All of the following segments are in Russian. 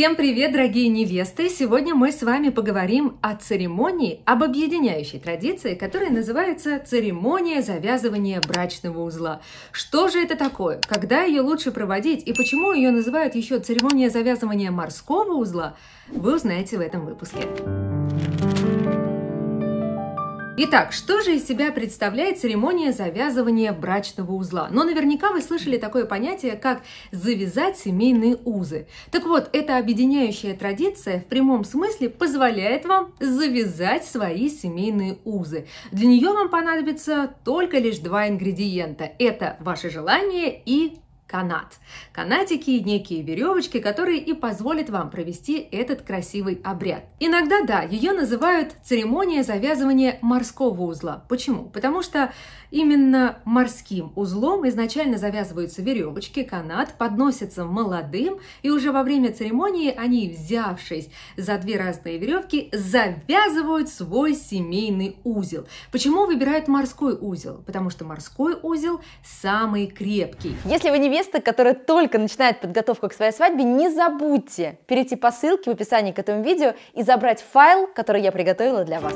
Всем привет, дорогие невесты! Сегодня мы с вами поговорим о церемонии, об объединяющей традиции, которая называется церемония завязывания брачного узла. Что же это такое? Когда ее лучше проводить и почему ее называют еще церемония завязывания морского узла, вы узнаете в этом выпуске. Итак, что же из себя представляет церемония завязывания брачного узла? Но наверняка вы слышали такое понятие, как «завязать семейные узы». Так вот, эта объединяющая традиция в прямом смысле позволяет вам завязать свои семейные узы. Для нее вам понадобится только лишь два ингредиента. Это ваше желание и канат. Канатики – некие веревочки, которые и позволят вам провести этот красивый обряд. Иногда, да, ее называют церемония завязывания морского узла. Почему? Потому что именно морским узлом изначально завязываются веревочки, канат подносятся молодым, и уже во время церемонии они, взявшись за две разные веревки, завязывают свой семейный узел. Почему выбирают морской узел? Потому что морской узел самый крепкий. Если вы не невеста, которая только начинает подготовку к своей свадьбе, не забудьте перейти по ссылке в описании к этому видео и забрать файл, который я приготовила для вас.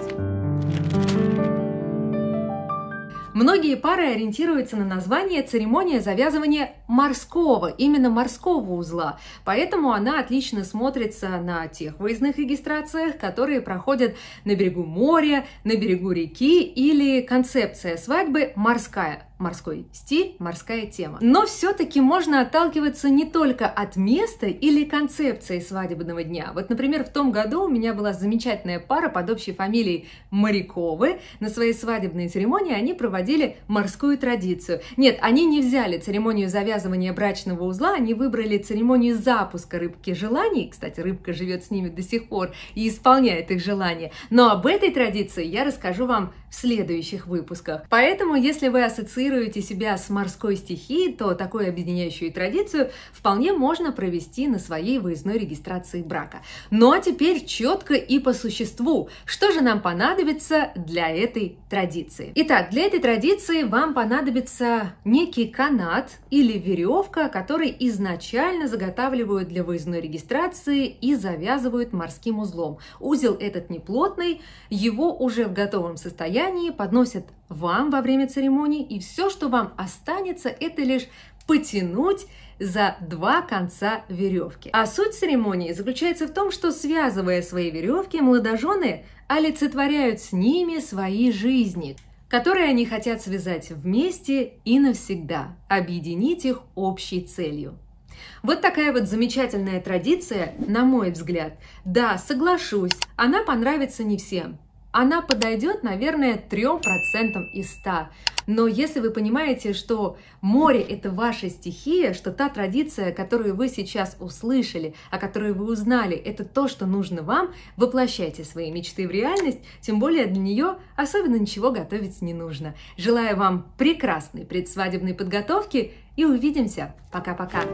Многие пары ориентируются на название церемония завязывания морского, именно морского узла. Поэтому она отлично смотрится на тех выездных регистрациях, которые проходят на берегу моря, на берегу реки или концепция свадьбы морская морской стиль, морская тема. Но все-таки можно отталкиваться не только от места или концепции свадебного дня. Вот, например, в том году у меня была замечательная пара под общей фамилией Моряковы. На своей свадебной церемонии они проводили морскую традицию. Нет, они не взяли церемонию завязывания брачного узла, они выбрали церемонию запуска рыбки желаний. Кстати, рыбка живет с ними до сих пор и исполняет их желания. Но об этой традиции я расскажу вам в следующих выпусках. Поэтому, если вы ассоциируете ассоциируете себя с морской стихией, то такую объединяющую традицию вполне можно провести на своей выездной регистрации брака. Ну а теперь четко и по существу, что же нам понадобится для этой традиции. Итак, для этой традиции вам понадобится некий канат или веревка, который изначально заготавливают для выездной регистрации и завязывают морским узлом. Узел этот неплотный, его уже в готовом состоянии подносят вам во время церемонии, и все, что вам останется, это лишь потянуть за два конца веревки. А суть церемонии заключается в том, что связывая свои веревки, молодожены олицетворяют с ними свои жизни, которые они хотят связать вместе и навсегда, объединить их общей целью. Вот такая вот замечательная традиция, на мой взгляд. Да, соглашусь, она понравится не всем, она подойдет, наверное, 3% из 100. Но если вы понимаете, что море – это ваша стихия, что та традиция, которую вы сейчас услышали, о которой вы узнали, это то, что нужно вам, воплощайте свои мечты в реальность, тем более для нее особенно ничего готовить не нужно. Желаю вам прекрасной предсвадебной подготовки и увидимся. Пока-пока!